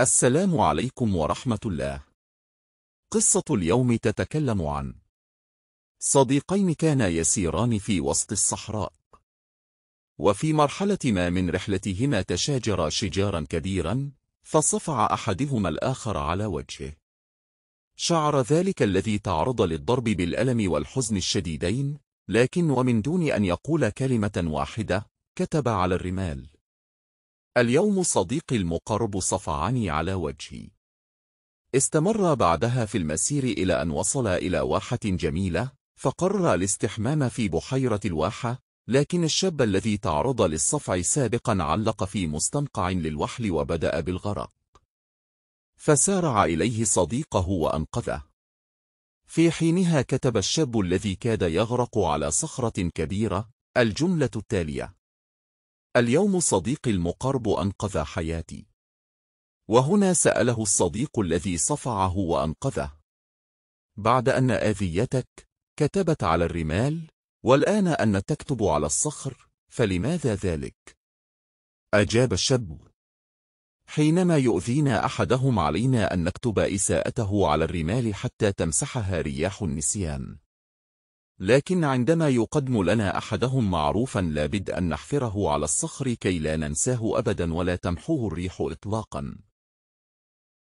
السلام عليكم ورحمة الله قصة اليوم تتكلم عن صديقين كانا يسيران في وسط الصحراء وفي مرحلة ما من رحلتهما تشاجرا شجارا كبيرا فصفع أحدهما الآخر على وجهه شعر ذلك الذي تعرض للضرب بالألم والحزن الشديدين لكن ومن دون أن يقول كلمة واحدة كتب على الرمال اليوم صديقي المقرب صفعني على وجهي استمر بعدها في المسير إلى أن وصل إلى واحة جميلة فقرر الاستحمام في بحيرة الواحة لكن الشاب الذي تعرض للصفع سابقا علق في مستنقع للوحل وبدأ بالغرق فسارع إليه صديقه وأنقذه في حينها كتب الشاب الذي كاد يغرق على صخرة كبيرة الجملة التالية اليوم صديقي المقرب أنقذ حياتي وهنا سأله الصديق الذي صفعه وأنقذه بعد أن آذيتك كتبت على الرمال والآن أن تكتب على الصخر فلماذا ذلك؟ أجاب الشاب حينما يؤذينا أحدهم علينا أن نكتب إساءته على الرمال حتى تمسحها رياح النسيان لكن عندما يقدم لنا أحدهم معروفا لابد أن نحفره على الصخر كي لا ننساه أبدا ولا تمحوه الريح إطلاقا